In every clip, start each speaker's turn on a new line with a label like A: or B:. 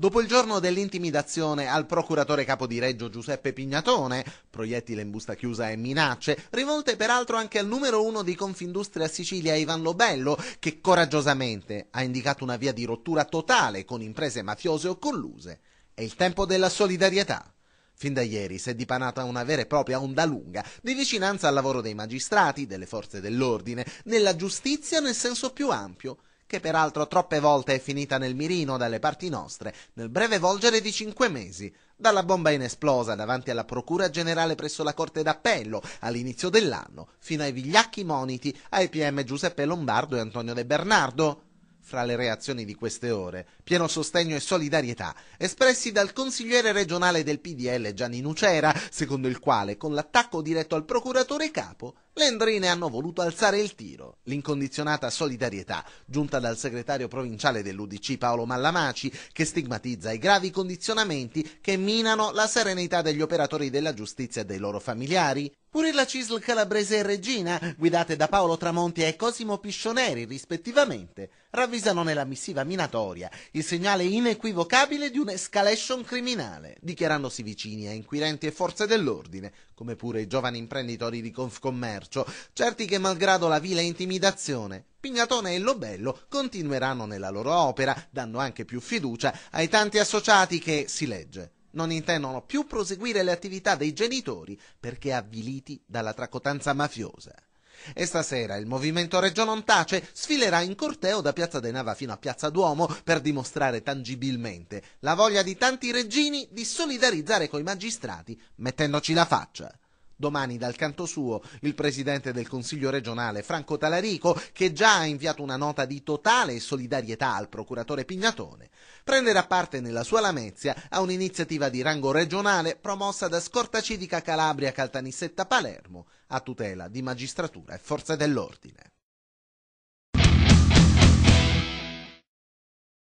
A: Dopo il giorno dell'intimidazione al procuratore capo di Reggio Giuseppe Pignatone, proiettile in busta chiusa e minacce, rivolte peraltro anche al numero uno di Confindustria Sicilia Ivan Lobello, che coraggiosamente ha indicato una via di rottura totale con imprese mafiose o colluse. È il tempo della solidarietà. Fin da ieri si è dipanata una vera e propria onda lunga di vicinanza al lavoro dei magistrati, delle forze dell'ordine, nella giustizia nel senso più ampio che peraltro troppe volte è finita nel mirino dalle parti nostre, nel breve volgere di cinque mesi, dalla bomba inesplosa davanti alla Procura Generale presso la Corte d'Appello all'inizio dell'anno, fino ai vigliacchi moniti ai PM Giuseppe Lombardo e Antonio De Bernardo, fra le reazioni di queste ore, pieno sostegno e solidarietà espressi dal consigliere regionale del PDL Gianni Nucera, secondo il quale con l'attacco diretto al procuratore capo le endrine hanno voluto alzare il tiro. L'incondizionata solidarietà giunta dal segretario provinciale dell'UDC Paolo Mallamaci che stigmatizza i gravi condizionamenti che minano la serenità degli operatori della giustizia e dei loro familiari, Pure la CISL calabrese e Regina, guidate da Paolo Tramonti e Cosimo Piscioneri rispettivamente, ravvisano nella missiva minatoria il segnale inequivocabile di un'escalation criminale, dichiarandosi vicini a inquirenti e forze dell'ordine, come pure i giovani imprenditori di Confcommercio, certi che malgrado la vile intimidazione, Pignatone e Lobello continueranno nella loro opera, dando anche più fiducia ai tanti associati che, si legge, non intendono più proseguire le attività dei genitori perché avviliti dalla tracotanza mafiosa. E stasera il movimento Reggio Non Tace sfilerà in corteo da Piazza De Nava fino a Piazza Duomo per dimostrare tangibilmente la voglia di tanti reggini di solidarizzare coi magistrati mettendoci la faccia. Domani dal canto suo il presidente del Consiglio regionale Franco Talarico, che già ha inviato una nota di totale solidarietà al procuratore Pignatone, prenderà parte nella sua lamezia a un'iniziativa di rango regionale promossa da Scorta Civica Calabria Caltanissetta Palermo a tutela di magistratura e forze dell'ordine.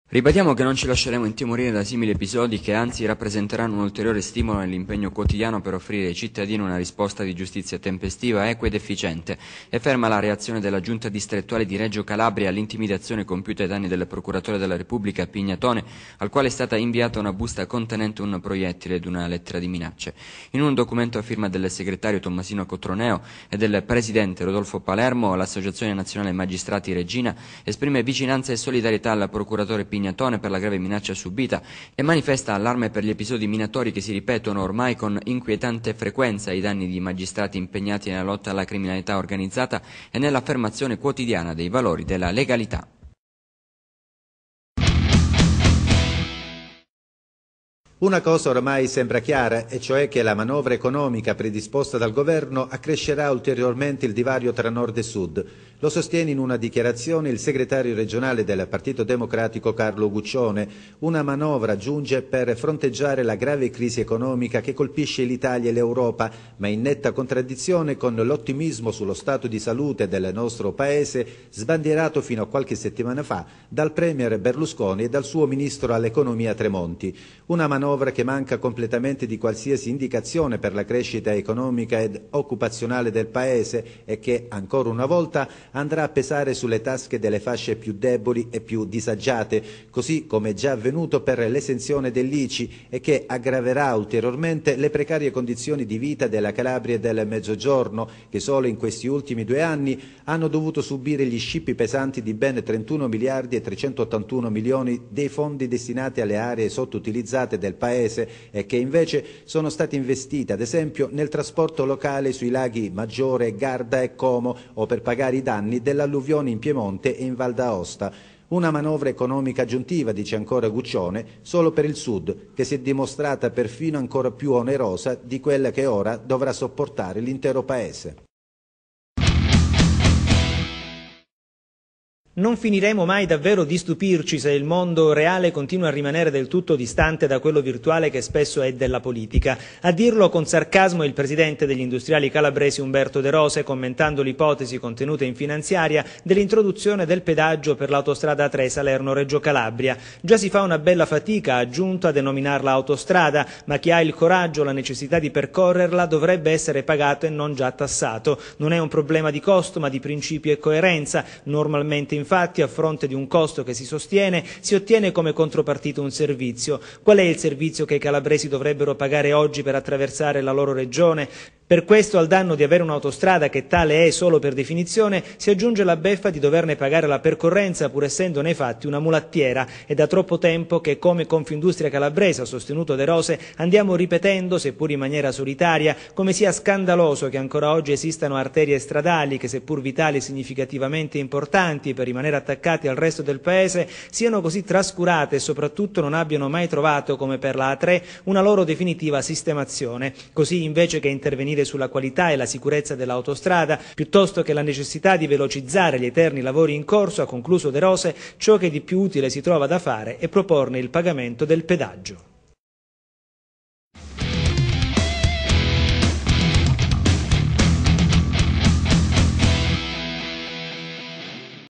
B: Ribadiamo che non ci lasceremo intimorire da simili episodi che anzi rappresenteranno un ulteriore stimolo nell'impegno quotidiano per offrire ai cittadini una risposta di giustizia tempestiva, equa ed efficiente. E ferma la reazione della giunta distrettuale di Reggio Calabria all'intimidazione compiuta ai danni del procuratore della Repubblica Pignatone, al quale è stata inviata una busta contenente un proiettile ed una lettera di minacce. In un documento a firma del segretario Tommasino Cotroneo e del presidente Rodolfo Palermo, l'Associazione Nazionale Magistrati Regina esprime vicinanza e solidarietà al procuratore Pignatone indignatone per la grave minaccia subita e manifesta allarme per gli episodi minatori che si ripetono ormai con inquietante frequenza ai danni di magistrati impegnati nella lotta alla criminalità organizzata e nell'affermazione quotidiana dei valori della legalità.
C: Una cosa ormai sembra chiara, e cioè che la manovra economica predisposta dal governo accrescerà ulteriormente il divario tra nord e sud, lo sostiene in una dichiarazione il segretario regionale del Partito Democratico Carlo Guccione. Una manovra giunge per fronteggiare la grave crisi economica che colpisce l'Italia e l'Europa, ma in netta contraddizione con l'ottimismo sullo stato di salute del nostro Paese sbandierato fino a qualche settimana fa dal Premier Berlusconi e dal suo Ministro all'Economia Tremonti. Una manovra che manca completamente di qualsiasi indicazione per la crescita economica ed occupazionale del Paese e che, ancora una volta, andrà a pesare sulle tasche delle fasce più deboli e più disagiate, così come già avvenuto per l'esenzione dell'ICI e che aggraverà ulteriormente le precarie condizioni di vita della Calabria e del Mezzogiorno, che solo in questi ultimi due anni hanno dovuto subire gli scippi pesanti di ben 31 miliardi e 381 milioni dei fondi destinati alle aree sottoutilizzate del Paese e che invece sono stati investiti, ad esempio, nel trasporto locale sui laghi Maggiore, Garda e Como o per pagare i danni anni dell'alluvione in Piemonte e in Val d'Aosta. Una manovra economica aggiuntiva, dice ancora Guccione, solo per il Sud, che si è dimostrata perfino ancora più onerosa di quella che ora dovrà sopportare l'intero Paese.
D: Non finiremo mai davvero di stupirci se il mondo reale continua a rimanere del tutto distante da quello virtuale che spesso è della politica. A dirlo con sarcasmo il presidente degli industriali calabresi Umberto De Rose, commentando l'ipotesi contenuta in finanziaria dell'introduzione del pedaggio per l'autostrada 3 Salerno-Reggio Calabria. Già si fa una bella fatica, ha aggiunto, a denominarla autostrada, ma chi ha il coraggio, la necessità di percorrerla dovrebbe essere pagato e non già tassato. Non è un problema di costo, ma di principio e coerenza. Normalmente infatti, a fronte di un costo che si sostiene, si ottiene come contropartita un servizio. Qual è il servizio che i calabresi dovrebbero pagare oggi per attraversare la loro regione? Per questo, al danno di avere un'autostrada che tale è solo per definizione, si aggiunge la beffa di doverne pagare la percorrenza, pur essendo nei fatti una mulattiera. È da troppo tempo che, come Confindustria Calabresa, sostenuto De Rose, andiamo ripetendo, seppur in maniera solitaria, come sia scandaloso che ancora oggi esistano arterie stradali che, seppur vitali e significativamente importanti per rimanere attaccati al resto del Paese, siano così trascurate e soprattutto non abbiano mai trovato, come per la A3, una loro definitiva sistemazione. Così, invece che intervenire intervenire sulla qualità e la sicurezza dell'autostrada, piuttosto che la necessità di velocizzare gli eterni lavori in corso, ha concluso De Rose, ciò che di più utile si trova da fare è proporne il pagamento del pedaggio.